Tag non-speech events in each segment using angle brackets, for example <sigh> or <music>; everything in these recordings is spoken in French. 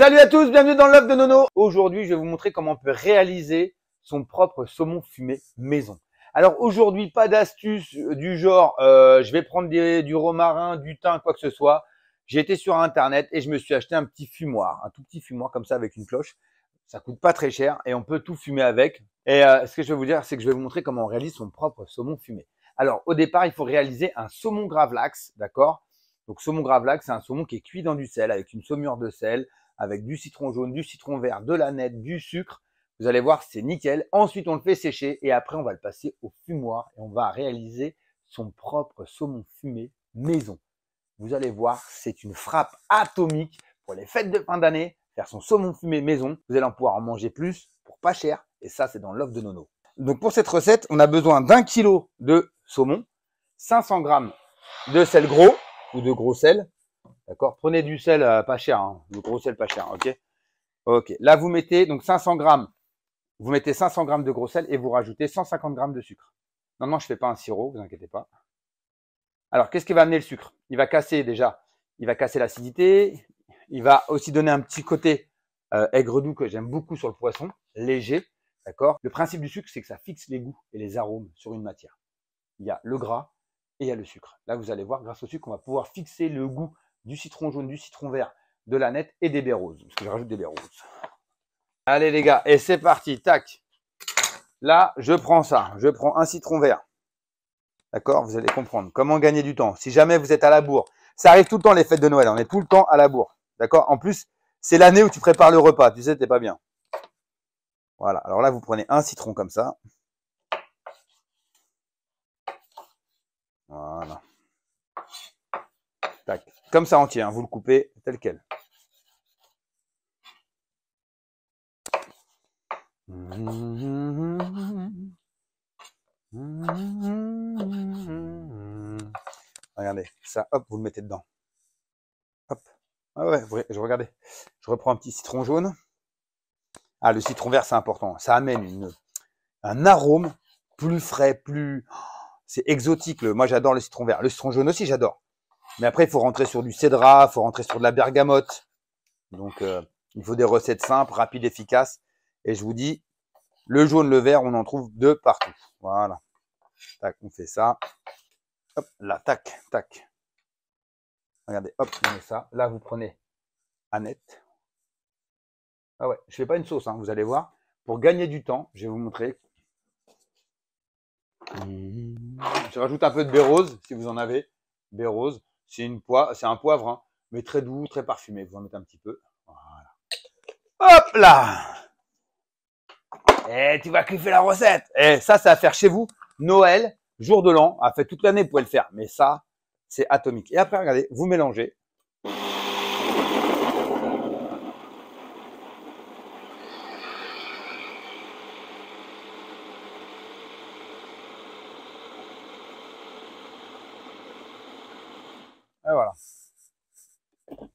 Salut à tous, bienvenue dans l'œuf de Nono. Aujourd'hui, je vais vous montrer comment on peut réaliser son propre saumon fumé maison. Alors aujourd'hui, pas d'astuce du genre euh, je vais prendre du romarin, du thym, quoi que ce soit. J'ai été sur internet et je me suis acheté un petit fumoir, un tout petit fumoir comme ça avec une cloche. Ça coûte pas très cher et on peut tout fumer avec. Et euh, ce que je vais vous dire, c'est que je vais vous montrer comment on réalise son propre saumon fumé. Alors au départ, il faut réaliser un saumon gravlax, d'accord Donc saumon gravlax, c'est un saumon qui est cuit dans du sel avec une saumure de sel, avec du citron jaune, du citron vert, de la nette, du sucre. Vous allez voir, c'est nickel. Ensuite, on le fait sécher et après, on va le passer au fumoir et on va réaliser son propre saumon fumé maison. Vous allez voir, c'est une frappe atomique pour les fêtes de fin d'année, faire son saumon fumé maison. Vous allez en pouvoir en manger plus pour pas cher et ça, c'est dans l'offre de Nono. Donc pour cette recette, on a besoin d'un kilo de saumon, 500 g de sel gros ou de gros sel, D'accord Prenez du sel euh, pas cher, hein. du gros sel pas cher, ok Ok. Là, vous mettez donc 500 grammes. Vous mettez 500 grammes de gros sel et vous rajoutez 150 grammes de sucre. Non, non, je ne fais pas un sirop, vous inquiétez pas. Alors, qu'est-ce qui va amener le sucre Il va casser déjà, il va casser l'acidité, il va aussi donner un petit côté euh, aigre doux que j'aime beaucoup sur le poisson, léger, d'accord Le principe du sucre, c'est que ça fixe les goûts et les arômes sur une matière. Il y a le gras et il y a le sucre. Là, vous allez voir, grâce au sucre, on va pouvoir fixer le goût du citron jaune, du citron vert, de la et des baies roses. Parce que je rajoute des baies roses. Allez les gars, et c'est parti, tac. Là, je prends ça, je prends un citron vert. D'accord Vous allez comprendre. Comment gagner du temps Si jamais vous êtes à la bourre, ça arrive tout le temps les fêtes de Noël, on est tout le temps à la bourre. D'accord En plus, c'est l'année où tu prépares le repas, tu sais, t'es pas bien. Voilà, alors là, vous prenez un citron comme ça. Voilà comme ça entier, hein, vous le coupez tel quel. Regardez, ça, hop, vous le mettez dedans. Hop. Ah ouais, je regardais. Je reprends un petit citron jaune. Ah, le citron vert, c'est important. Ça amène une, un arôme plus frais, plus. Oh, c'est exotique. Le, moi, j'adore le citron vert. Le citron jaune aussi, j'adore. Mais après, il faut rentrer sur du cédra, il faut rentrer sur de la bergamote. Donc, euh, il faut des recettes simples, rapides, efficaces. Et je vous dis, le jaune, le vert, on en trouve de partout. Voilà. Tac, on fait ça. Hop, là, tac, tac. Regardez, hop, on met ça. Là, vous prenez Annette. Ah ouais, je ne fais pas une sauce, hein, vous allez voir. Pour gagner du temps, je vais vous montrer. Je rajoute un peu de bérose, si vous en avez. Baie rose. C'est un poivre, hein, mais très doux, très parfumé. Vous en mettez un petit peu. Hop là Et eh, tu vas kiffer la recette Et eh, ça, c'est à faire chez vous. Noël, jour de l'an, a fait toute l'année, vous pouvez le faire. Mais ça, c'est atomique. Et après, regardez, vous mélangez.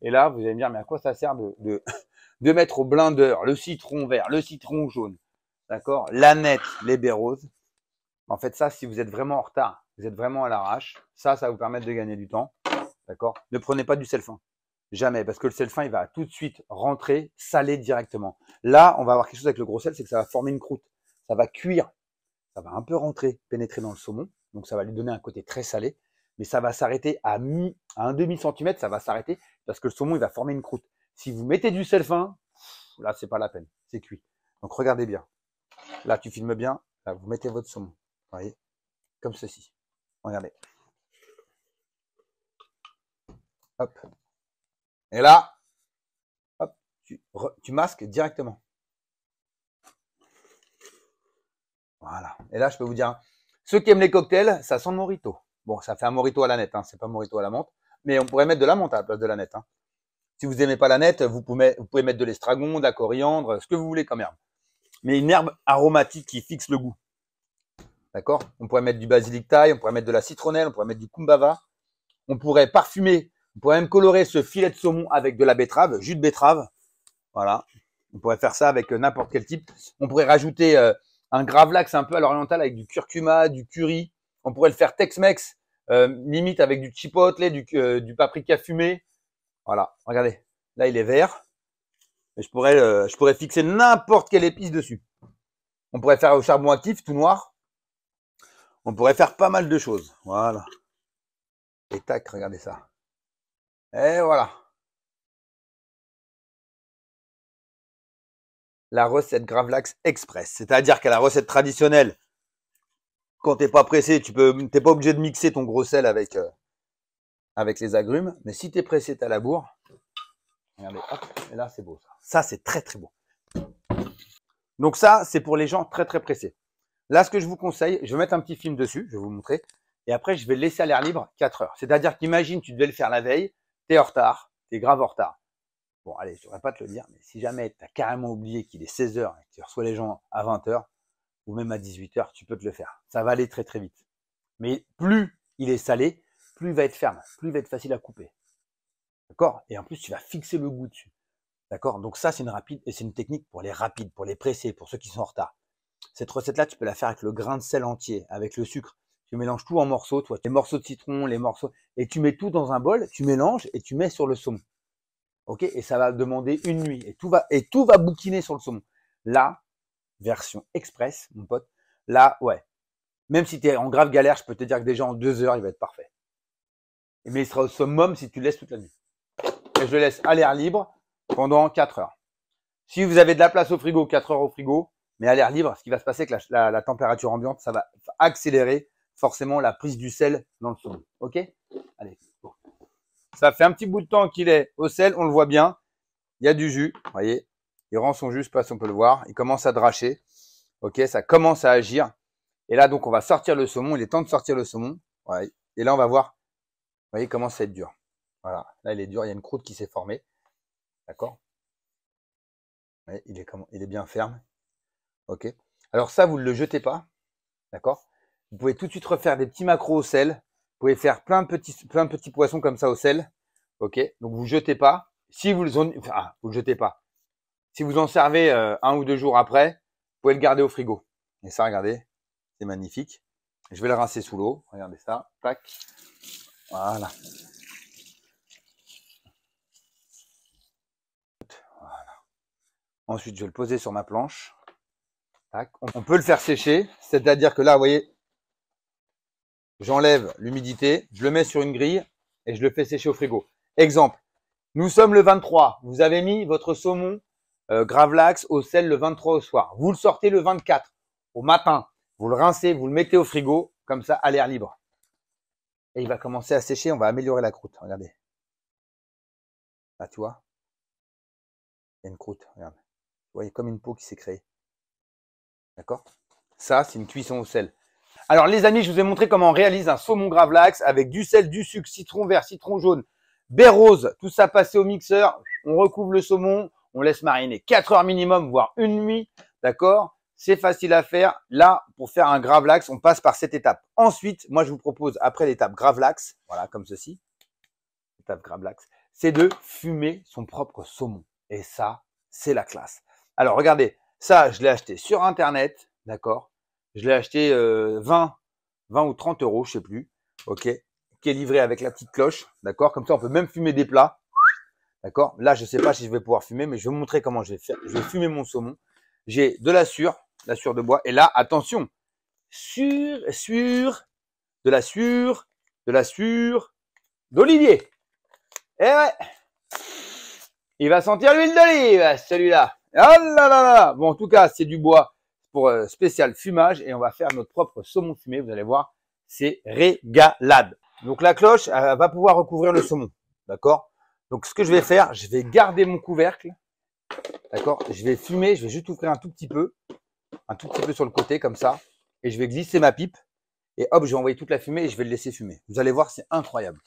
Et là, vous allez me dire, mais à quoi ça sert de, <laughs> mettre au blender le citron vert, le citron jaune, d'accord, l'aneth, les baies En fait, ça, si vous êtes vraiment en retard, vous êtes vraiment à l'arrache, ça, ça vous permettre de gagner du temps, d'accord Ne prenez pas du sel fin, Jamais, parce que le sel fin, il va tout de suite rentrer, saler directement. Là, on va avoir quelque chose avec le gros sel, c'est que ça va former une croûte. Ça va cuire, ça va un peu rentrer, pénétrer dans le saumon, donc ça va lui donner un côté très salé, mais ça va s'arrêter à un demi centimètre, ça va s'arrêter parce que le saumon, il va former une croûte. Si vous mettez du sel fin, là, c'est pas la peine, c'est cuit. Donc regardez bien. Là, tu filmes bien. Là, vous mettez votre saumon. Vous voyez Comme ceci. Regardez. Hop. Et là, hop, tu, masques directement. Voilà. Et là, je peux vous dire, hein, ceux qui aiment les cocktails, ça sent le morito. Bon, ça fait un morito à la nette, hein, c'est pas morito à la menthe mais on pourrait mettre de la menthe à la place de la nette. Hein. Si vous aimez pas la nette, vous pouvez, mettre de l'estragon, de la coriandre, ce que vous voulez comme herbe. Mais une herbe aromatique qui fixe le goût. D'accord On pourrait mettre du basilic thaï, on pourrait mettre de la citronnelle, on pourrait mettre du kumbava. On pourrait parfumer, on pourrait même colorer ce filet de saumon avec de la betterave, jus de betterave. Voilà. On pourrait faire ça avec euh, n'importe quel type. On pourrait rajouter euh, un gravlax un peu à l'oriental avec du curcuma, du curry. On pourrait le faire Tex-Mex euh, limite avec du chipotle, du, euh, du paprika fumé. Voilà, regardez, là il est vert. Mais je pourrais, euh, je pourrais fixer n'importe quelle épice dessus. On pourrait faire au charbon actif, tout noir. On pourrait faire pas mal de choses. Voilà. Et tac, regardez ça. Et voilà. La recette Gravlax Express. C'est-à-dire qu'à la recette traditionnelle, quand t'es pas pressé, tu peux, pas obligé de mixer ton gros sel avec, euh, avec les agrumes. Mais si tu es pressé, as la bourre. Regardez, hop, et là, c'est beau. Ça, ça c'est très, très beau. Donc ça, c'est pour les gens très, très pressés. Là, ce que je vous conseille, je vais mettre un petit film dessus, je vais vous montrer. Et après, je vais le laisser à l'air libre 4 heures. C'est-à-dire qu'imagine, tu devais le faire la veille, tu es en retard, es grave en retard. Bon, allez, je ne devrais pas te le dire, mais si jamais tu as carrément oublié qu'il est 16 heures et que tu reçois les gens à 20h, ou même à 18h, tu peux te le faire. Ça va aller très très vite. Mais plus il est salé, plus il va être ferme, plus il va être facile à couper. D'accord Et en plus, tu vas fixer le goût dessus. D'accord Donc ça, c'est une rapide et c'est une technique pour les rapides, pour les pressés, pour ceux qui sont en retard. Cette recette-là, tu peux la faire avec le grain de sel entier, avec le sucre. Tu mélanges tout en morceaux, toi, les morceaux de citron, les morceaux, et tu mets tout dans un bol, tu mélanges et tu mets sur le saumon. Ok Et ça va demander une nuit et tout va et tout va bouquiner sur le saumon. Là, version express, mon pote, là, ouais. Même si tu es en grave galère, je peux te dire que déjà en deux heures, il va être parfait. Mais il sera au summum si tu le laisses toute la nuit. Et je le laisse à l'air libre pendant 4 heures. Si vous avez de la place au frigo, 4 heures au frigo, mais à l'air libre, ce qui va se passer, c'est que la, température ambiante, ça va accélérer forcément la prise du sel dans le son. OK Allez. Ça fait un petit bout de temps qu'il est au sel, on le voit bien. Il y a du jus, vous voyez. Il rend son jus, on peut le voir. Il commence à dracher. Ok, ça commence à agir. Et là, donc, on va sortir le saumon. Il est temps de sortir le saumon. Ouais. Et là, on va voir. Vous voyez, comment c'est être dur. Voilà. Là, il est dur. Il y a une croûte qui s'est formée. D'accord il, est il est bien ferme. Ok. Alors, ça, vous ne le jetez pas. D'accord Vous pouvez tout de suite refaire des petits macros au sel. Vous pouvez faire plein de petits, plein poissons comme ça au sel. Ok. Donc, vous ne jetez pas. Si vous le, ah, vous le jetez pas. Si vous en servez euh, un ou deux jours après, vous pouvez le garder au frigo. Et ça, regardez, c'est magnifique. Je vais le rincer sous l'eau. Regardez ça. Tac. Voilà. Ensuite, je vais le poser sur ma planche. On peut le faire sécher. C'est-à-dire que là, vous voyez, j'enlève l'humidité, je le mets sur une grille et je le fais sécher au frigo. Exemple, nous sommes le 23. Vous avez mis votre saumon euh, Gravelax Gravlax au sel le 23 au soir. Vous le sortez le 24 au matin. Vous le rincez, vous le mettez au frigo, comme ça à l'air libre. Et il va commencer à sécher, on va améliorer la croûte. Regardez. Là, tu vois Il y a une croûte, Vous voyez comme une peau qui s'est créée. D'accord Ça, c'est une cuisson au sel. Alors les amis, je vous ai montré comment on réalise un saumon gravlax avec du sel, du sucre, citron vert, citron jaune, baie rose, tout ça passé au mixeur. On recouvre le saumon, on laisse mariner 4 heures minimum, voire une nuit, d'accord C'est facile à faire. Là, pour faire un gravlax, on passe par cette étape. Ensuite, moi, je vous propose, après l'étape gravlax, voilà, comme ceci, étape gravlax, c'est de fumer son propre saumon. Et ça, c'est la classe. Alors, regardez, ça, je l'ai acheté sur Internet, d'accord Je l'ai acheté 20, euh, 20 ou 30 euros, je sais plus, ok Qui est livré avec la petite cloche, d'accord Comme ça, on peut même fumer des plats. D'accord Là, je ne sais pas si je vais pouvoir fumer, mais je vais vous montrer comment je vais faire. Je vais fumer mon saumon. J'ai de la sure, la sure de bois. Et là, attention, sur, sure, de la sure, de la sure, d'olivier. Eh ouais Il va sentir l'huile d'olive, celui-là. Oh là là là Bon, en tout cas, c'est du bois pour euh, spécial fumage et on va faire notre propre saumon fumé. Vous allez voir, c'est régalade. Donc la cloche elle va pouvoir recouvrir le saumon, d'accord donc, ce que je vais faire, je vais garder mon couvercle. D'accord Je vais fumer, je vais juste ouvrir un tout petit peu, un tout petit peu sur le côté, comme ça. Et je vais glisser ma pipe. Et hop, je vais envoyer toute la fumée et je vais le laisser fumer. Vous allez voir, c'est incroyable.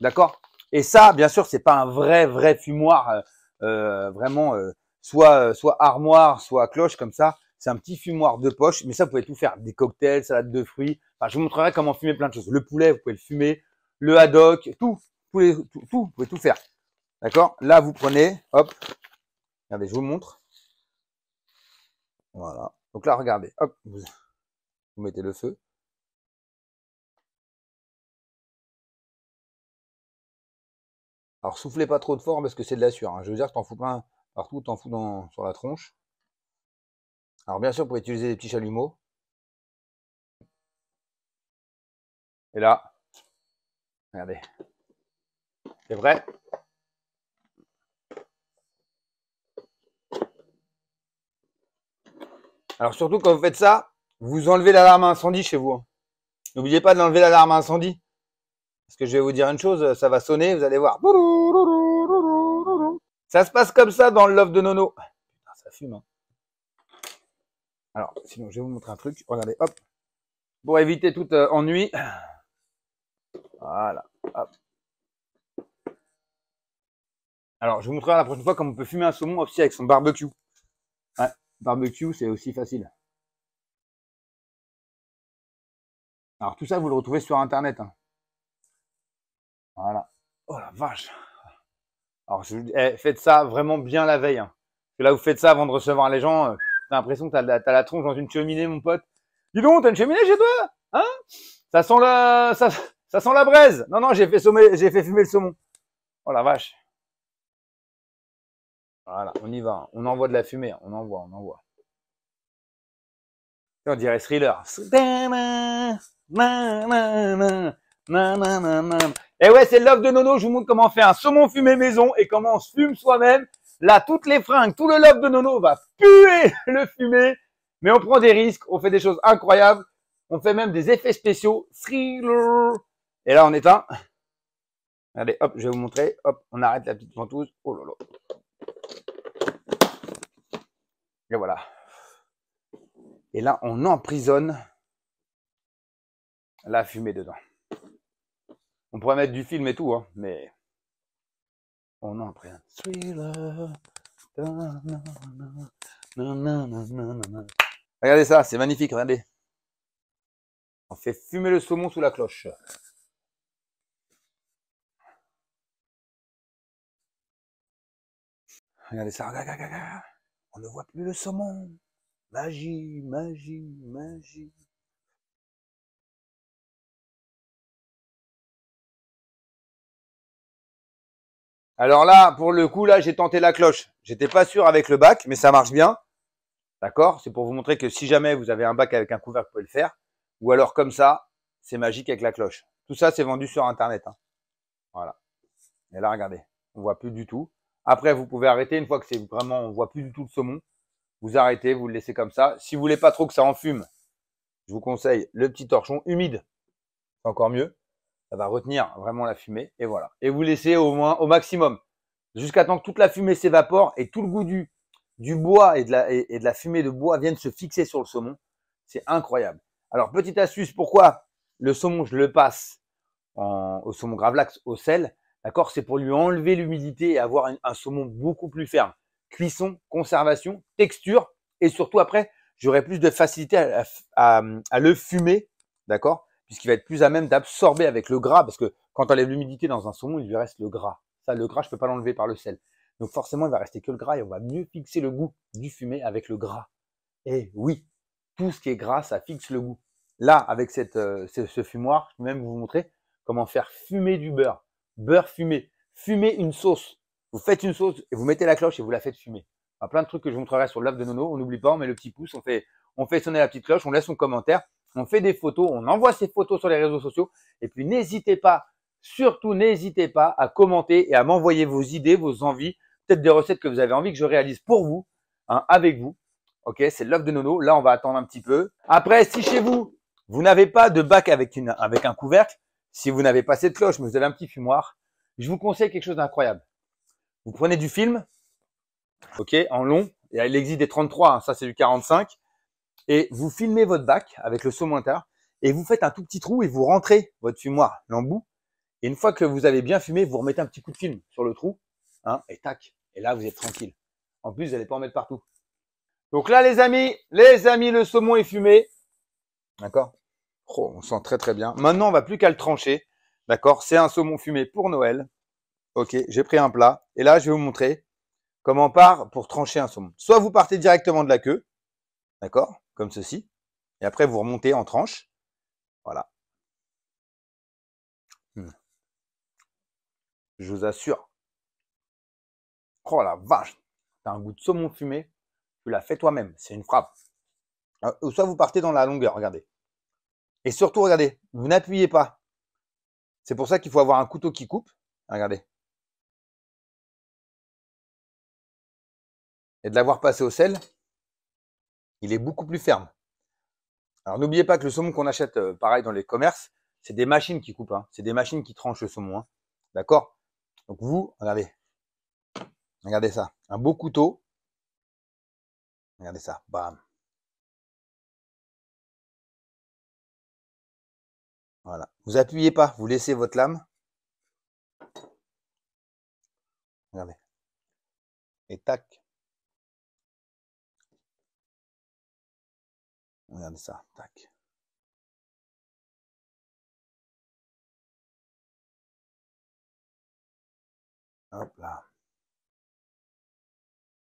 D'accord Et ça, bien sûr, ce c'est pas un vrai, vrai fumoir, euh, euh, vraiment, euh, soit, soit armoire, soit cloche, comme ça. C'est un petit fumoir de poche, mais ça, vous pouvez tout faire. Des cocktails, salades de fruits. Enfin, je vous montrerai comment fumer plein de choses. Le poulet, vous pouvez le fumer. Le haddock, tout tout, vous pouvez tout faire. D'accord Là, vous prenez, hop, regardez, je vous montre. Voilà. Donc là, regardez, hop, vous, mettez le feu. Alors soufflez pas trop de fort parce que c'est de la sueur. Hein. Je veux dire, tu en fous pas partout, en fous dans, sur la tronche. Alors bien sûr, vous pouvez utiliser des petits chalumeaux. Et là, regardez, vrai Alors surtout quand vous faites ça, vous enlevez l'alarme incendie chez vous. Hein. N'oubliez pas d'enlever l'alarme incendie. Parce que je vais vous dire une chose, ça va sonner, vous allez voir. Ça se passe comme ça dans le love de Nono. Putain, ça fume. Hein. Alors, sinon, je vais vous montrer un truc. Regardez, hop. Pour éviter tout euh, ennui. Voilà, hop. Alors, je vous montrerai la prochaine fois comment on peut fumer un saumon aussi avec son barbecue. Ouais, barbecue, c'est aussi facile. Alors, tout ça, vous le retrouvez sur Internet. Hein. Voilà. Oh la vache. Alors, eh, faites ça vraiment bien la veille. Hein. que Là, vous faites ça avant de recevoir les gens. Euh, t'as l'impression que t'as la, tronche dans une cheminée, mon pote. Dis donc, t'as une cheminée chez toi Hein Ça sent la, ça, sent la braise. Non, non, j'ai fait, j'ai fait fumer le saumon. Oh la vache. Voilà, on y va. Hein. On envoie de la fumée. Hein. On envoie, on envoie. On dirait thriller. Et ouais, c'est l'offre de Nono. Je vous montre comment faire un saumon fumé maison et comment on se fume soi-même. Là, toutes les fringues, tout le love de Nono va puer le fumé. Mais on prend des risques, on fait des choses incroyables. On fait même des effets spéciaux. Thriller. Et là, on éteint. Allez, hop, je vais vous montrer. Hop, on arrête la petite ventouse. Oh là là. Et voilà. Et là, on emprisonne la fumée dedans. On pourrait mettre du film et tout, hein, mais on emprisonne. Regardez ça, c'est magnifique, regardez. On fait fumer le saumon sous la cloche. Regardez ça, On ne voit plus le saumon. Magie, magie, magie. Alors là, pour le coup, là, j'ai tenté la cloche. J'étais pas sûr avec le bac, mais ça marche bien. D'accord C'est pour vous montrer que si jamais vous avez un bac avec un couvercle, vous pouvez le faire. Ou alors comme ça, c'est magique avec la cloche. Tout ça, c'est vendu sur Internet. Hein. Voilà. Et là, regardez, on voit plus du tout. Après, vous pouvez arrêter une fois que c'est vraiment, on voit plus du tout le saumon. Vous arrêtez, vous le laissez comme ça. Si vous voulez pas trop que ça en fume, je vous conseille le petit torchon humide. C'est encore mieux. Ça va retenir vraiment la fumée et voilà. Et vous laissez au moins au maximum jusqu'à temps que toute la fumée s'évapore et tout le goût du, du bois et de, la, fumée de bois viennent se fixer sur le saumon. C'est incroyable. Alors, petite astuce, pourquoi le saumon, je le passe au saumon gravlax au sel D'accord C'est pour lui enlever l'humidité et avoir un, saumon beaucoup plus ferme. Cuisson, conservation, texture et surtout après, j'aurai plus de facilité à, le fumer, d'accord Puisqu'il va être plus à même d'absorber avec le gras parce que quand on lève l'humidité dans un saumon, il lui reste le gras. Ça, le gras, je peux pas l'enlever par le sel. Donc forcément, il va rester que le gras et on va mieux fixer le goût du fumé avec le gras. Et oui, tout ce qui est gras, ça fixe le goût. Là, avec cette, euh, ce, ce, fumoir, je peux même vous montrer comment faire fumer du beurre beurre fumé. Fumez une sauce. Vous faites une sauce et vous mettez la cloche et vous la faites fumer. Il y a plein de trucs que je vous montrerai sur l'œuf de Nono. On n'oublie pas, on met le petit pouce, on fait, on fait sonner la petite cloche, on laisse son commentaire, on fait des photos, on envoie ces photos sur les réseaux sociaux. Et puis n'hésitez pas, surtout n'hésitez pas à commenter et à m'envoyer vos idées, vos envies, peut-être des recettes que vous avez envie que je réalise pour vous, hein, avec vous. Ok, c'est l'œuf de Nono. Là, on va attendre un petit peu. Après, si chez vous, vous n'avez pas de bac avec, une, avec un couvercle, si vous n'avez pas cette cloche, mais vous avez un petit fumoir, je vous conseille quelque chose d'incroyable. Vous prenez du film, ok, en long, il existe des 33, hein, ça c'est du 45, et vous filmez votre bac avec le saumon tard et vous faites un tout petit trou et vous rentrez votre fumoir, l'embout, et une fois que vous avez bien fumé, vous remettez un petit coup de film sur le trou, hein, et tac, et là vous êtes tranquille. En plus, vous n'allez pas en mettre partout. Donc là, les amis, les amis, le saumon est fumé. D'accord Oh, on sent très très bien. Maintenant, on va plus qu'à le trancher. D'accord C'est un saumon fumé pour Noël. Ok, j'ai pris un plat. Et là, je vais vous montrer comment on part pour trancher un saumon. Soit vous partez directement de la queue, d'accord Comme ceci. Et après, vous remontez en tranche. Voilà. Hmm. Je vous assure. Oh la vache T'as un goût de saumon fumé. Tu l'as fait toi-même. C'est une frappe. Euh, ou Soit vous partez dans la longueur, regardez. Et surtout, regardez, vous n'appuyez pas. C'est pour ça qu'il faut avoir un couteau qui coupe. Regardez. Et de l'avoir passé au sel, il est beaucoup plus ferme. Alors n'oubliez pas que le saumon qu'on achète, euh, pareil, dans les commerces, c'est des machines qui coupent. Hein. C'est des machines qui tranchent le saumon. Hein. D'accord Donc vous, regardez. Regardez ça. Un beau couteau. Regardez ça. Bam. Voilà. Vous appuyez pas, vous laissez votre lame. Regardez. Et tac. Regardez ça, tac. Hop là.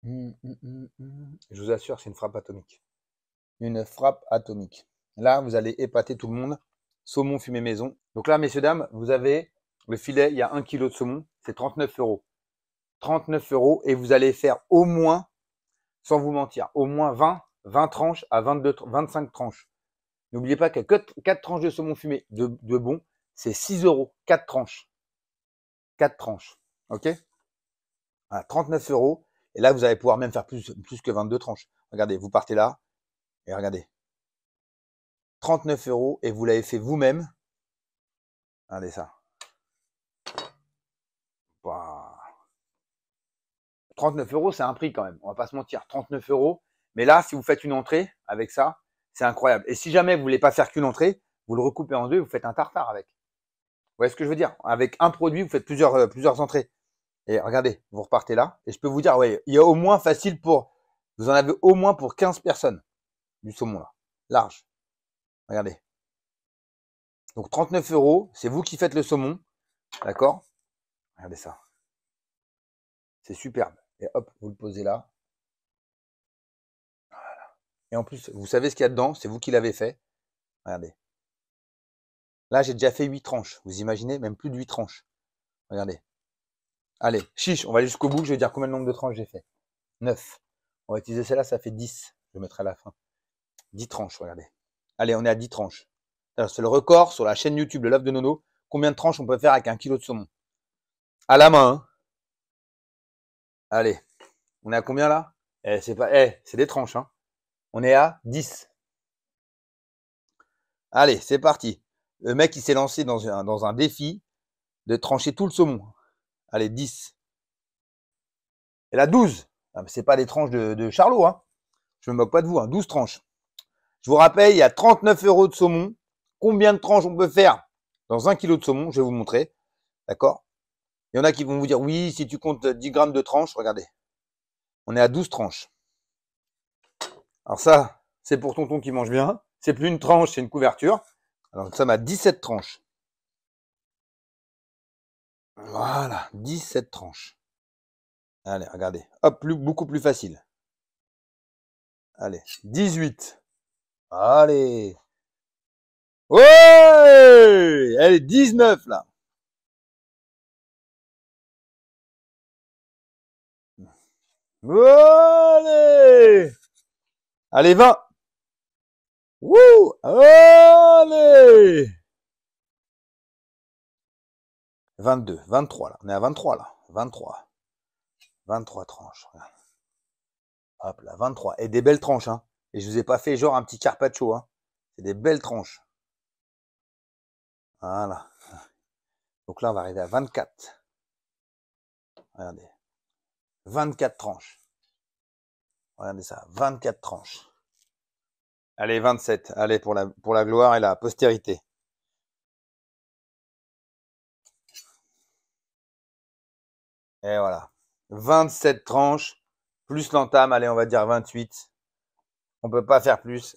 Hum, hum, hum, je vous assure, c'est une frappe atomique. Une frappe atomique. Là, vous allez épater tout le monde saumon fumé maison. Donc là, messieurs, dames, vous avez le filet, il y a un kilo de saumon, c'est 39 euros. 39 euros et vous allez faire au moins, sans vous mentir, au moins 20, 20 tranches à 22, 25 tranches. N'oubliez pas que 4, tranches de saumon fumé de, bon, c'est 6 euros, 4 tranches. 4 tranches, ok 39 euros. Et là, vous allez pouvoir même faire plus, plus que 22 tranches. Regardez, vous partez là et regardez, 39 euros et vous l'avez fait vous-même. Regardez ça. 39 euros, c'est un prix quand même. On va pas se mentir. 39 euros. Mais là, si vous faites une entrée avec ça, c'est incroyable. Et si jamais vous voulez pas faire qu'une entrée, vous le recoupez en deux, et vous faites un tartare avec. Vous voyez ce que je veux dire Avec un produit, vous faites plusieurs, euh, plusieurs entrées. Et regardez, vous repartez là. Et je peux vous dire, ouais, il y a au moins facile pour. Vous en avez au moins pour 15 personnes du saumon là. Large. Regardez. Donc 39 euros, c'est vous qui faites le saumon. D'accord Regardez ça. C'est superbe. Et hop, vous le posez là. Voilà. Et en plus, vous savez ce qu'il y a dedans, c'est vous qui l'avez fait. Regardez. Là, j'ai déjà fait 8 tranches. Vous imaginez Même plus de 8 tranches. Regardez. Allez, chiche, on va aller jusqu'au bout. Je vais dire combien de nombre de tranches j'ai fait. 9. On va utiliser celle-là, ça fait 10. Je mettrai à la fin. 10 tranches, regardez. Allez, on est à 10 tranches. Euh, c'est le record sur la chaîne YouTube de Love de Nono. Combien de tranches on peut faire avec un kilo de saumon À la main. Hein. Allez, on est à combien là eh, C'est pas, eh, c'est des tranches. Hein. on est à 10. Allez, c'est parti. Le mec, il s'est lancé dans un, défi de trancher tout le saumon. Allez, 10. Et la 12. Ah, c'est pas des tranches de, Charlot. Hein. Je me moque pas de vous. 12 hein. tranches. Je vous rappelle, il y a 39 euros de saumon. Combien de tranches on peut faire dans un kilo de saumon Je vais vous montrer. D'accord Il y en a qui vont vous dire, oui, si tu comptes 10 grammes de tranches, regardez. On est à 12 tranches. Alors ça, c'est pour tonton qui mange bien. C'est plus une tranche, c'est une couverture. Alors ça, m'a 17 tranches. Voilà, 17 tranches. Allez, regardez. Hop, beaucoup plus facile. Allez, 18. Allez. Ouais Elle est 19 là. Allez Allez, 20 Wouh Allez 22, 23 là. On est à 23 là. 23. 23 tranches. Hop là, 23. Et des belles tranches, hein je vous ai pas fait genre un petit carpaccio. Hein. C'est des belles tranches. Voilà. Donc là, on va arriver à 24. Regardez. 24 tranches. Regardez ça. 24 tranches. Allez, 27. Allez, pour la, pour la gloire et la postérité. Et voilà. 27 tranches, plus l'entame, allez, on va dire 28. On ne peut pas faire plus.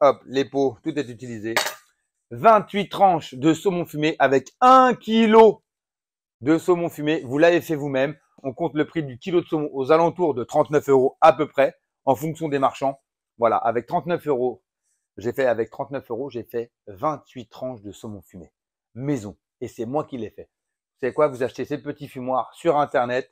Hop, les pots, tout est utilisé. 28 tranches de saumon fumé avec 1 kilo de saumon fumé. Vous l'avez fait vous-même. On compte le prix du kilo de saumon aux alentours de 39 euros à peu près, en fonction des marchands. Voilà, avec 39 euros, j'ai fait avec 39 euros, j'ai fait 28 tranches de saumon fumé maison. Et c'est moi qui l'ai fait. C'est quoi Vous achetez ces petits fumoirs sur Internet.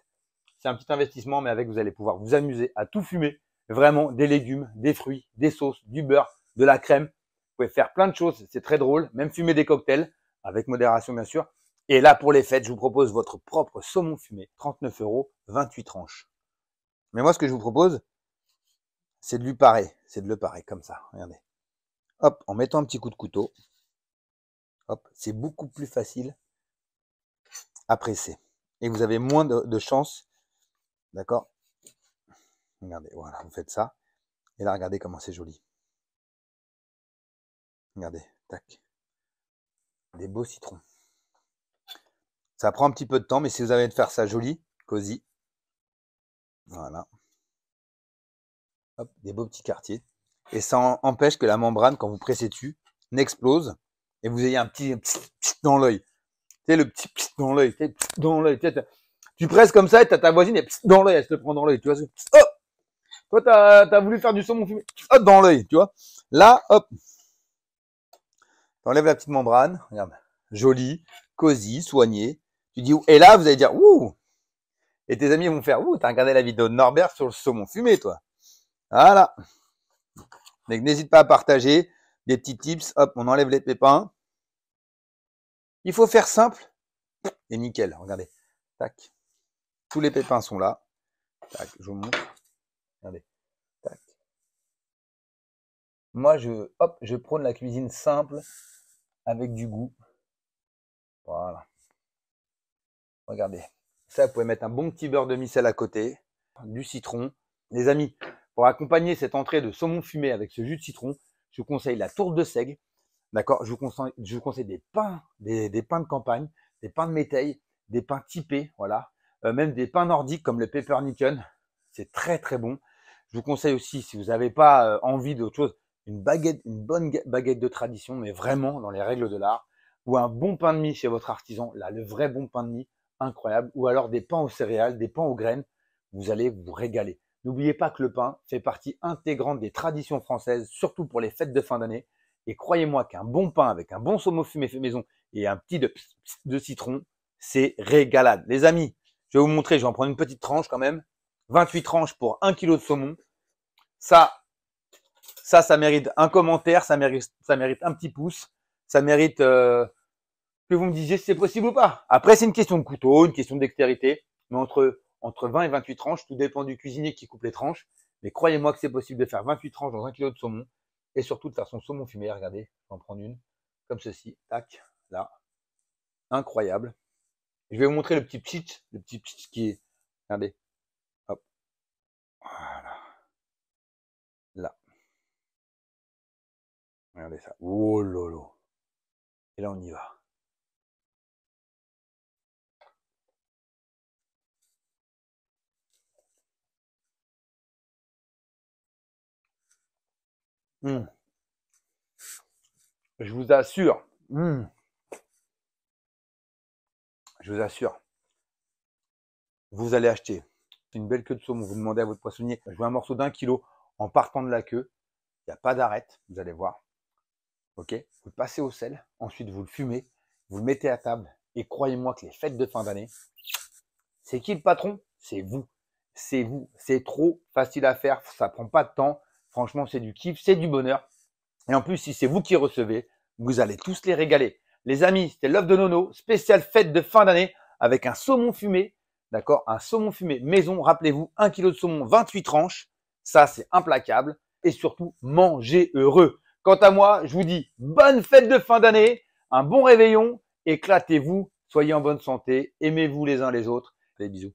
C'est un petit investissement, mais avec vous allez pouvoir vous amuser à tout fumer vraiment des légumes, des fruits, des sauces, du beurre, de la crème. Vous pouvez faire plein de choses, c'est très drôle, même fumer des cocktails, avec modération bien sûr. Et là, pour les fêtes, je vous propose votre propre saumon fumé, 39 euros, 28 tranches. Mais moi, ce que je vous propose, c'est de lui parer, c'est de le parer comme ça, regardez. Hop, en mettant un petit coup de couteau, hop, c'est beaucoup plus facile à presser. Et vous avez moins de, de chances, d'accord, Regardez, voilà, vous faites ça. Et là, regardez comment c'est joli. Regardez, tac. Des beaux citrons. Ça prend un petit peu de temps, mais si vous avez de faire ça joli, cosy. Voilà. Hop, des beaux petits quartiers. Et ça empêche que la membrane, quand vous pressez dessus, n'explose et vous ayez un petit dans l'œil. Tu sais, le petit dans l'œil, tu dans presses comme ça et ta voisine et dans l'œil, elle se prend dans l'œil. Tu vois, oh toi, tu as, voulu faire du saumon fumé. Hop, dans l'œil, tu vois. Là, hop. enlèves la petite membrane. Regarde. Joli, cosy, soigné. Tu dis, et là, vous allez dire, ouh. Et tes amis vont faire, ouh, as regardé la vidéo de Norbert sur le saumon fumé, toi. Voilà. Donc, n'hésite pas à partager des petits tips. Hop, on enlève les pépins. Il faut faire simple et nickel. Regardez. Tac. Tous les pépins sont là. Tac, je vous montre. Regardez. Moi, je, prône la cuisine simple avec du goût. Voilà. Regardez. Ça, vous pouvez mettre un bon petit beurre de micelle à côté, du citron. Les amis, pour accompagner cette entrée de saumon fumé avec ce jus de citron, je vous conseille la tourte de seigle. D'accord je, vous conseille des pains, des, pains de campagne, des pains de métaille, des pains typés, voilà. Euh, même des pains nordiques comme le nicken. C'est très très bon. Je vous conseille aussi, si vous n'avez pas euh, envie d'autre chose, une baguette, une bonne baguette de tradition, mais vraiment dans les règles de l'art, ou un bon pain de mie chez votre artisan, là, le vrai bon pain de mie, incroyable, ou alors des pains aux céréales, des pains aux graines, vous allez vous régaler. N'oubliez pas que le pain fait partie intégrante des traditions françaises, surtout pour les fêtes de fin d'année. Et croyez-moi qu'un bon pain avec un bon saumon fumé fait maison et un petit de, citron, c'est régalade. Les amis, je vais vous montrer, je vais en prendre une petite tranche quand même. 28 tranches pour 1 kg de saumon. Ça, ça, ça mérite un commentaire, ça mérite, ça mérite un petit pouce, ça mérite euh, que vous me disiez si c'est possible ou pas. Après, c'est une question de couteau, une question de dextérité, mais entre, entre 20 et 28 tranches, tout dépend du cuisinier qui coupe les tranches. Mais croyez-moi que c'est possible de faire 28 tranches dans un kilo de saumon et surtout de faire son saumon fumé. Regardez, je vais en prendre une comme ceci. Tac, là. Incroyable. Je vais vous montrer le petit pchit. le petit pchit qui est. Regardez. Voilà. Là. Regardez ça. Oh lolo. Et là, on y va. Hmm. Je vous assure. Hmm. Je vous assure. Vous allez acheter. C'est une belle queue de saumon. Vous demandez à votre poissonnier, je jouer un morceau d'un kilo en partant de la queue. Il n'y a pas d'arête, vous allez voir. Ok Vous le passez au sel, ensuite vous le fumez, vous le mettez à table. Et croyez-moi que les fêtes de fin d'année, c'est qui le patron C'est vous. C'est vous. C'est trop facile à faire. Ça prend pas de temps. Franchement, c'est du kiff, c'est du bonheur. Et en plus, si c'est vous qui recevez, vous allez tous les régaler. Les amis, c'était Love de Nono, spéciale fête de fin d'année avec un saumon fumé D'accord Un saumon fumé maison, rappelez-vous, 1 kg de saumon, 28 tranches. Ça, c'est implacable. Et surtout, mangez heureux. Quant à moi, je vous dis bonne fête de fin d'année, un bon réveillon, éclatez-vous, soyez en bonne santé, aimez-vous les uns les autres. des bisous.